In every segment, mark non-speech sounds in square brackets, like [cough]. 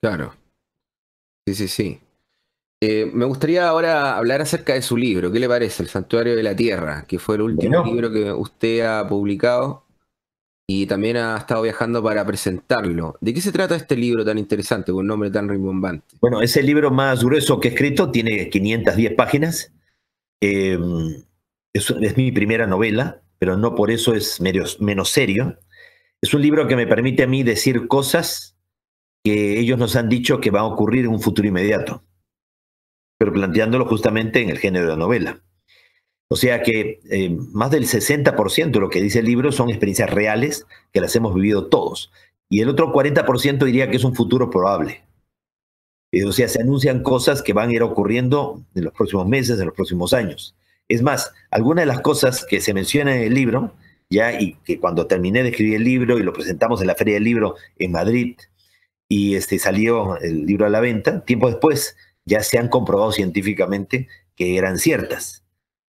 Claro. Sí, sí, sí. Eh, me gustaría ahora hablar acerca de su libro. ¿Qué le parece? El Santuario de la Tierra, que fue el último libro que usted ha publicado y también ha estado viajando para presentarlo. ¿De qué se trata este libro tan interesante, con un nombre tan rimbombante? Bueno, es el libro más grueso que he escrito, tiene 510 páginas. Eh, es, mi primera novela, pero no por eso es menos serio. Es un libro que me permite a mí decir cosas que ellos nos han dicho que va a ocurrir en un futuro inmediato, pero planteándolo justamente en el género de la novela. O sea que eh, más del 60% de lo que dice el libro son experiencias reales que las hemos vivido todos. Y el otro 40% diría que es un futuro probable. Eh, o sea, se anuncian cosas que van a ir ocurriendo en los próximos meses, en los próximos años. Es más, algunas de las cosas que se mencionan en el libro, ya y que cuando terminé de escribir el libro y lo presentamos en la Feria del Libro en Madrid y este, salió el libro a la venta. Tiempo después ya se han comprobado científicamente que eran ciertas.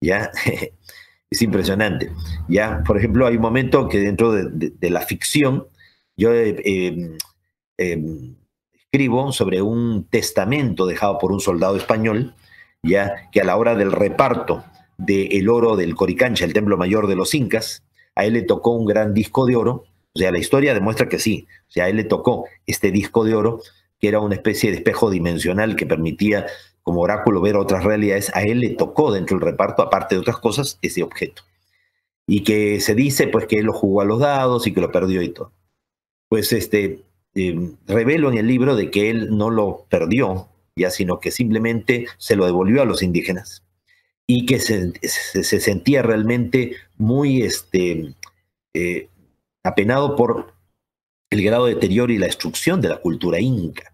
¿ya? [laughs] es impresionante. ¿ya? Por ejemplo, hay un momento que dentro de, la ficción yo eh, em, em, escribo sobre un testamento dejado por un soldado español, ya que a la hora del reparto del el oro del Coricancha, el templo mayor de los incas, a él le tocó un gran disco de oro o sea, la historia demuestra que sí. O sea, a él le tocó este disco de oro, que era una especie de espejo dimensional que permitía como oráculo ver otras realidades. A él le tocó dentro del reparto, aparte de otras cosas, ese objeto. Y que se dice pues que él lo jugó a los dados y que lo perdió y todo. Pues este, reveló em, revelo en el libro de que él no lo perdió, ya, sino que simplemente se lo devolvió a los indígenas y que se, sentía realmente muy este, eh, apenado por el grado de deterioro y la destrucción de la cultura inca.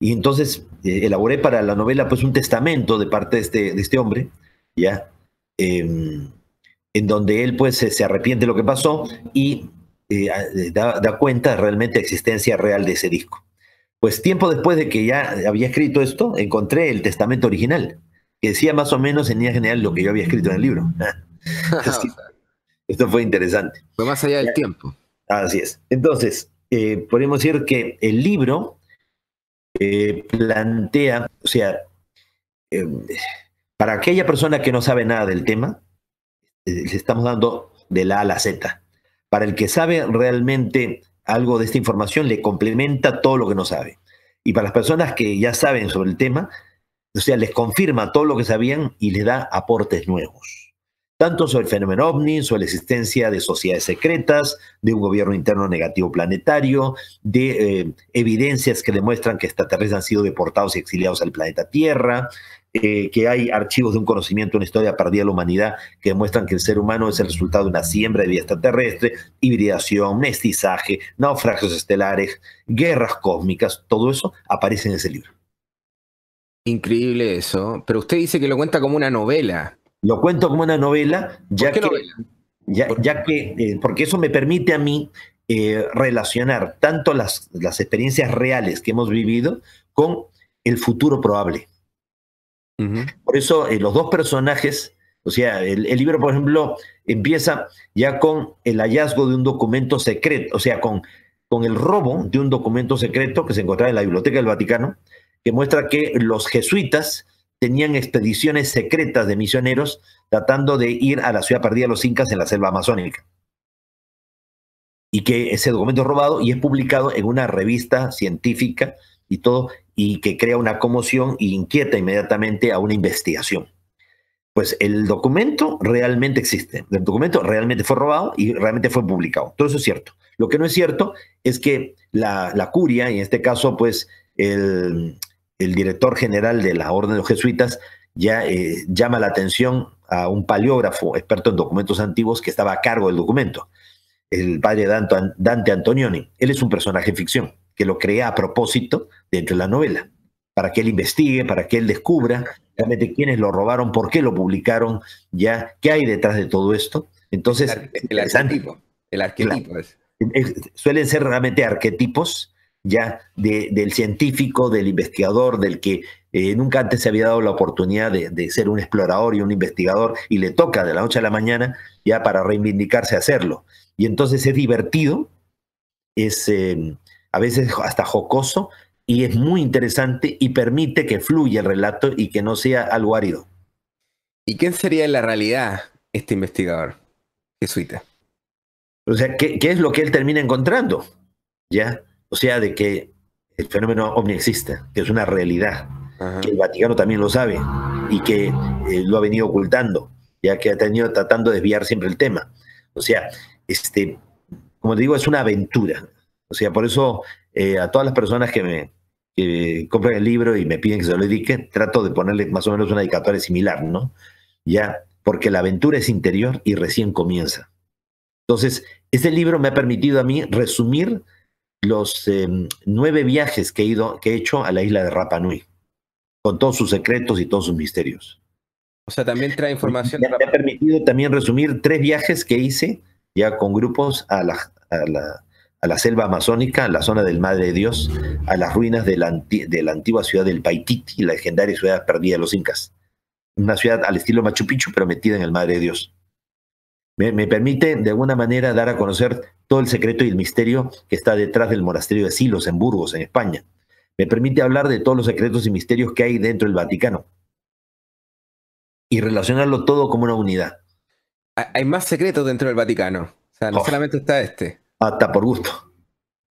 Y entonces eh, elaboré para la novela pues un testamento de parte de este, este hombre, ¿ya? Em, en donde él pues se, arrepiente de lo que pasó y eh, eh, da, cuenta realmente de la existencia real de ese disco. Pues tiempo después de que ya había escrito esto, encontré el testamento original, que decía más o menos en línea general lo que yo había escrito en el libro. [laughs] Esto fue interesante. Fue más allá del tiempo. Así es. Entonces, eh, podemos decir que el libro eh, plantea, o sea, em, para aquella persona que no sabe nada del tema, eh, le estamos dando de la A a la Z. Para el que sabe realmente algo de esta información, le complementa todo lo que no sabe. Y para las personas que ya saben sobre el tema, o sea, les confirma todo lo que sabían y les da aportes nuevos tanto sobre el fenómeno ovni, sobre la existencia de sociedades secretas, de un gobierno interno negativo planetario, de eh, evidencias que demuestran que extraterrestres han sido deportados y exiliados al planeta Tierra, eh, que hay archivos de un conocimiento, una historia perdida de la humanidad, que demuestran que el ser humano es el resultado de una siembra de vida extraterrestre, hibridación, mestizaje, naufragios estelares, guerras cósmicas, todo eso aparece en ese libro. Increíble eso, pero usted dice que lo cuenta como una novela. Lo cuento como una novela, ya que, Ya, que, eh, porque eso me permite a mí eh, relacionar tanto las, las experiencias reales que hemos vivido con el futuro probable. Por eso eh, los dos personajes, o sea, el, libro, por ejemplo, empieza ya con el hallazgo de un documento secreto, o sea, con, con el robo de un documento secreto que se encontraba en la Biblioteca del Vaticano, que muestra que los jesuitas tenían expediciones secretas de misioneros tratando de ir a la ciudad perdida de los incas en la selva amazónica. Y que ese documento es robado y es publicado en una revista científica y todo, y que crea una conmoción e inquieta inmediatamente a una investigación. Pues el documento realmente existe, el documento realmente fue robado y realmente fue publicado. Todo eso es cierto. Lo que no es cierto es que la, curia, en este caso, pues el, el director general de la Orden de los Jesuitas ya eh, llama la atención a un paleógrafo experto en documentos antiguos que estaba a cargo del documento, el padre Dante Antonioni. Él es un personaje ficción que lo crea a propósito dentro de la novela, para que él investigue, para que él descubra realmente quiénes lo robaron, por qué lo publicaron, ya qué hay detrás de todo esto. Entonces, el, arquetipo, el suelen ser realmente arquetipos ya del científico, del investigador, del que eh, nunca antes se había dado la oportunidad de, ser un explorador y un investigador y le toca de la noche a la mañana ya para reivindicarse hacerlo. Y entonces es divertido, es em, a veces hasta jocoso y es muy interesante y permite que fluya el relato y que no sea algo árido. ¿Y quién sería en la realidad este investigador jesuita? O sea, ¿qué, qué es lo que él termina encontrando? ¿Ya? O sea, de que el fenómeno ovni existe, que es una realidad, que el Vaticano también lo sabe y que eh, lo ha venido ocultando, ya que ha tenido tratando de desviar siempre el tema. O sea, este, como te digo, es una aventura. O sea, por eso eh, a todas las personas que me compran el libro y me piden que se lo dedique, trato de ponerle más o menos una dedicatoria similar, ¿no? Ya, porque la aventura es interior y recién comienza. Entonces, este libro me ha permitido a mí resumir los em, nueve viajes que he, ido, que he hecho a la isla de Rapa Nui, con todos sus secretos y todos sus misterios. O sea, también trae información. Me, ha permitido también resumir tres viajes que hice ya con grupos a la, selva amazónica, a la zona del Madre de Dios, a las ruinas de la, antigua ciudad del Paititi, la legendaria ciudad perdida de los incas. Una ciudad al estilo Machu Picchu, pero metida en el Madre de Dios me, permite de alguna manera dar a conocer todo el secreto y el misterio que está detrás del monasterio de Silos en Burgos, en España. Me permite hablar de todos los secretos y misterios que hay dentro del Vaticano y relacionarlo todo como una unidad. Hay más secretos dentro del Vaticano. O sea, no oh. solamente está este. Hasta por gusto.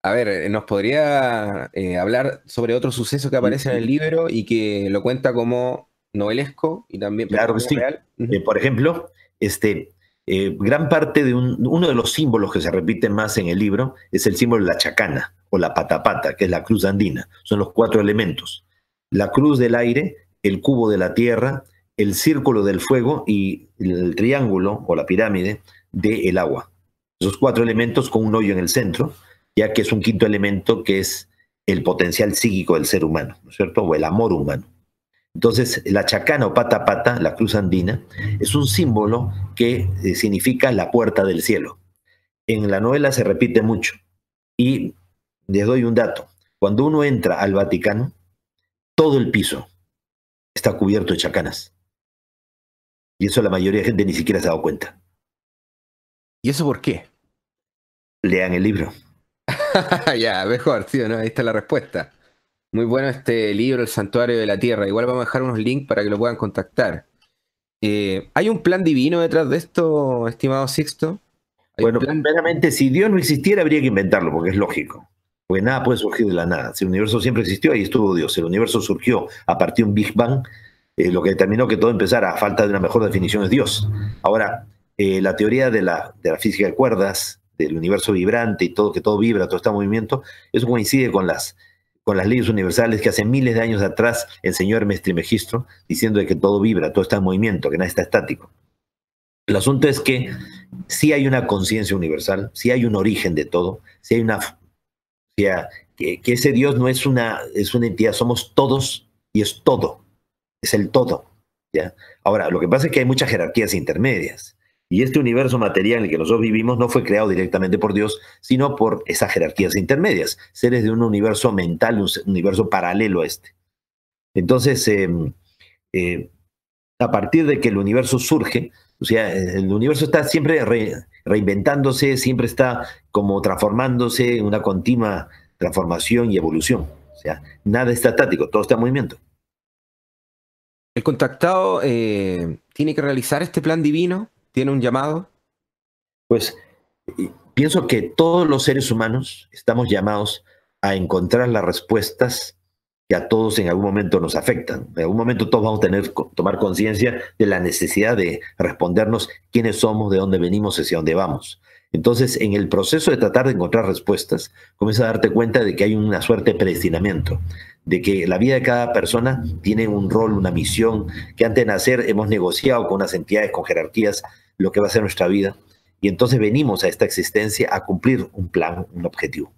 A ver, eh, ¿nos podría eh, hablar sobre otro suceso que aparece en el libro y que lo cuenta como novelesco y también claro que eh, por ejemplo, este, eh, gran parte de uno de los símbolos que se repiten más en el libro es el símbolo de la chacana o la patapata, que es la cruz andina. Son los cuatro elementos. La cruz del aire, el cubo de la tierra, el círculo del fuego y el triángulo o la pirámide del agua. Esos cuatro elementos con un hoyo en el centro, ya que es un quinto elemento que es el potencial psíquico del ser humano, ¿no es cierto? O el amor humano. Entonces, la chacana o pata pata, la cruz andina, es un símbolo que eh, significa la puerta del cielo. En la novela se repite mucho. Y les doy un dato. Cuando uno entra al Vaticano, todo el piso está cubierto de chacanas. Y eso la mayoría de gente ni siquiera se ha dado cuenta. ¿Y eso por qué? Lean el libro. [laughs] ya, mejor, tío, ¿no? Ahí está la respuesta. Muy bueno este libro, El Santuario de la Tierra. Igual vamos a dejar unos links para que lo puedan contactar. Eh, ¿Hay un plan divino detrás de esto, estimado Sixto? Bueno, plan... si Dios no existiera, habría que inventarlo, porque es lógico. Porque nada puede surgir de la nada. Si el universo siempre existió, ahí estuvo Dios. El universo surgió a partir de un Big Bang, eh, lo que determinó que todo empezara, a falta de una mejor definición, es Dios. Ahora, eh, la teoría de la, de la física de cuerdas, del universo vibrante y todo, que todo vibra, todo está en movimiento, eso coincide con las con las leyes universales que hace miles de años atrás el señor y registro diciendo de que todo vibra, todo está en movimiento, que nada está estático. El asunto es que si hay una conciencia universal, si hay un origen de todo, si hay una... O sea, que, ese Dios no es una, es una entidad, somos todos y es todo, es el todo. ¿ya? Ahora, lo que pasa es que hay muchas jerarquías intermedias. Y este universo material en el que nosotros vivimos no fue creado directamente por Dios, sino por esas jerarquías intermedias, seres de un universo mental, un universo paralelo a este. Entonces, em, eh, a partir de que el universo surge, o sea, el universo está siempre reinventándose, siempre está como transformándose en una continua transformación y evolución. O sea, nada está estático, todo está en movimiento. El contactado eh, tiene que realizar este plan divino tiene un llamado? Pues pienso que todos los seres humanos estamos llamados a encontrar las respuestas que a todos en algún momento nos afectan. En algún momento todos vamos a tener tomar conciencia de la necesidad de respondernos quiénes somos, de dónde venimos, y hacia dónde vamos. Entonces, en el proceso de tratar de encontrar respuestas, comienza a darte cuenta de que hay una suerte de predestinamiento de que la vida de cada persona tiene un rol, una misión, que antes de nacer hemos negociado con unas entidades, con jerarquías, lo que va a ser nuestra vida. Y entonces venimos a esta existencia a cumplir un plan, un objetivo.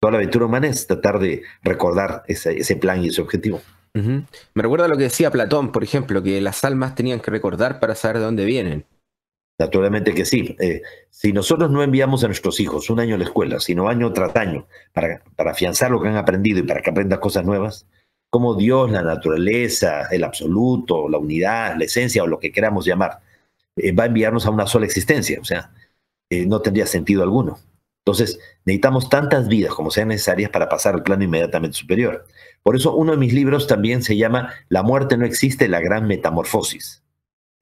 Toda la aventura humana es tratar de recordar ese, plan y ese objetivo. Me recuerda lo que decía Platón, por ejemplo, que las almas tenían que recordar para saber de dónde vienen. Naturalmente que sí. Eh, si nosotros no enviamos a nuestros hijos un año a la escuela, sino año tras año, para, para afianzar lo que han aprendido y para que aprendan cosas nuevas, como Dios, la naturaleza, el absoluto, la unidad, la esencia o lo que queramos llamar, eh, va a enviarnos a una sola existencia. O sea, eh, no tendría sentido alguno. Entonces, necesitamos tantas vidas como sean necesarias para pasar al plano inmediatamente superior. Por eso uno de mis libros también se llama La muerte no existe, la gran metamorfosis.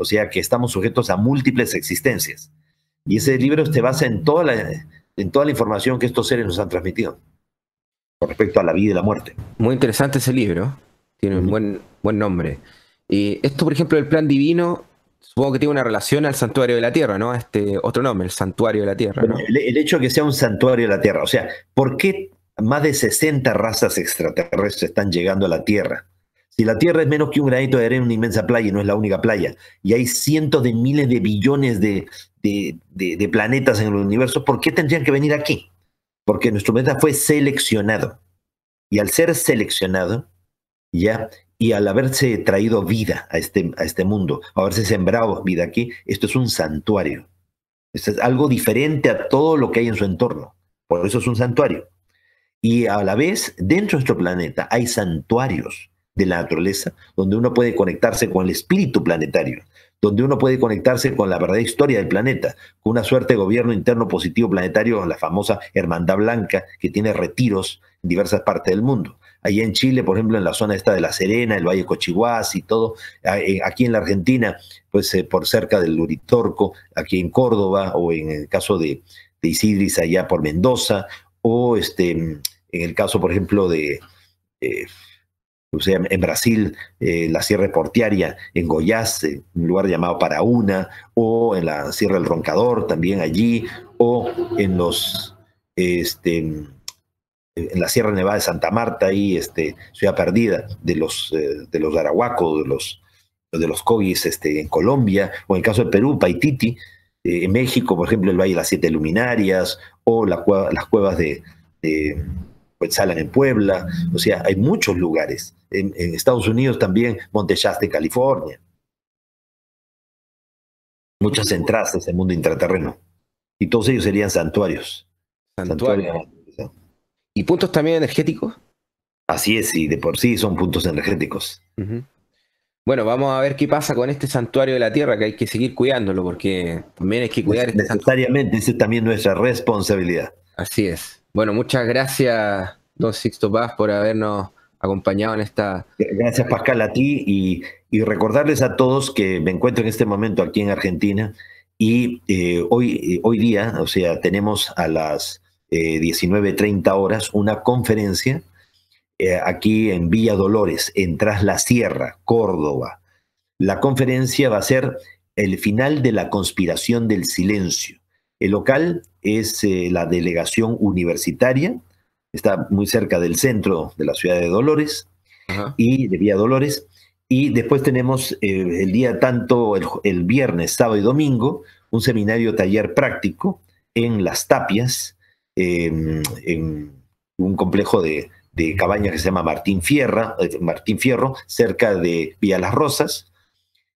O sea que estamos sujetos a múltiples existencias. Y ese libro se basa en toda la, en toda la información que estos seres nos han transmitido con respecto a la vida y la muerte. Muy interesante ese libro. Tiene un buen, buen nombre. Y esto, por ejemplo, el plan divino, supongo que tiene una relación al santuario de la tierra, ¿no? Este otro nombre, el santuario de la tierra. El, el, hecho de que sea un santuario de la tierra. O sea, ¿por qué más de 60 razas extraterrestres están llegando a la tierra? Si la Tierra es menos que un granito de arena, una inmensa playa, no es la única playa, y hay cientos de miles de billones de, de, planetas en el universo, ¿por qué tendrían que venir aquí? Porque nuestro planeta fue seleccionado. Y al ser seleccionado, ya, y al haberse traído vida a este, a este mundo, haberse sembrado vida aquí, esto es un santuario. Esto es algo diferente a todo lo que hay en su entorno. Por eso es un santuario. Y a la vez, dentro de nuestro planeta hay santuarios de la naturaleza, donde uno puede conectarse con el espíritu planetario, donde uno puede conectarse con la verdadera historia del planeta, con una suerte de gobierno interno positivo planetario, la famosa Hermandad Blanca, que tiene retiros en diversas partes del mundo. Allá en Chile, por ejemplo, en la zona esta de La Serena, el Valle Cochiguas y todo, eh, aquí en la Argentina, pues eh, por cerca del Uritorco, aquí en Córdoba, o en el caso de, de Isidris, allá por Mendoza, o este, en el caso, por ejemplo, de... Eh, o sea, en Brasil, eh, la Sierra Portiaria, en Goiás, eh, un lugar llamado Parauna, o en la Sierra del Roncador, también allí, o en los este, en la Sierra Nevada de Santa Marta ahí, este, Ciudad Perdida de los, eh, de los arahuacos, de los, de los cogis este, en Colombia, o en el caso de Perú, Paititi, en México, por ejemplo, el Valle de las Siete Luminarias, o la las cuevas de, de en Puebla, o sea, hay muchos lugares en, Estados Unidos también, Monte de California. Muchas entradas a ese mundo intraterreno. Y todos ellos serían santuarios. santuarios. ¿Y puntos también energéticos? Así es, y de por sí son puntos energéticos. Bueno, vamos a ver qué pasa con este santuario de la Tierra, que hay que seguir cuidándolo, porque también hay que cuidar. Este necesariamente, esa es también nuestra responsabilidad. Así es. Bueno, muchas gracias, don Sixto Paz, por habernos acompañado en esta... Gracias eh, Pascal a ti y, recordarles a todos que me encuentro en este momento aquí en Argentina y eh, hoy, eh, hoy día, o sea, tenemos a las 19.30 horas una conferencia aquí en Villa Dolores, en Tras la Sierra, Córdoba. La conferencia va a ser el final de la conspiración del silencio. El local es la delegación universitaria está muy cerca del centro de la ciudad de Dolores y de Vía Dolores. Y después tenemos eh, el día tanto el, viernes, sábado y domingo, un seminario taller práctico en Las Tapias, em, en un complejo de, cabañas que se llama Martín, eh, Martín Fierro, cerca de Vía Las Rosas.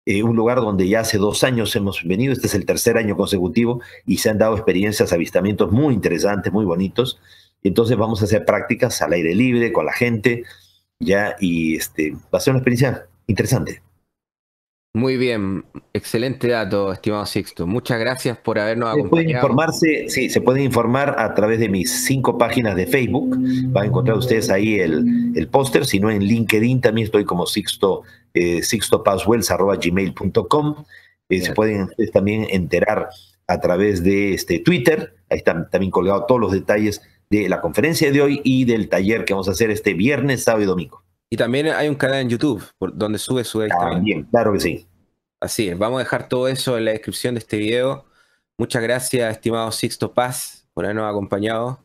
Eh, un lugar donde ya hace dos años hemos venido, este es el tercer año consecutivo y se han dado experiencias, avistamientos muy interesantes, muy bonitos entonces vamos a hacer prácticas al aire libre con la gente, ya, y este, va a ser una experiencia interesante. Muy bien, excelente dato, estimado Sixto. Muchas gracias por habernos acompañado. informarse, sí, se pueden informar a través de mis cinco páginas de Facebook. Van a encontrar ustedes ahí el, el póster. Si no, en LinkedIn también estoy como Sixto, eh, sixtopaswells.gmail.com. gmail.com. Eh, se pueden también enterar a través de este Twitter. Ahí están también colgados todos los detalles de la conferencia de hoy y del taller que vamos a hacer este viernes, sábado y domingo. Y también hay un canal en YouTube por donde sube su extra. También, claro que sí. Así es, vamos a dejar todo eso en la descripción de este video. Muchas gracias, estimado Sixto Paz, por habernos acompañado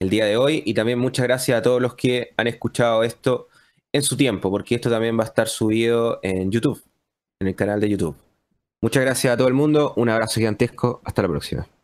el día de hoy. Y también muchas gracias a todos los que han escuchado esto en su tiempo, porque esto también va a estar subido en YouTube, en el canal de YouTube. Muchas gracias a todo el mundo, un abrazo gigantesco, hasta la próxima.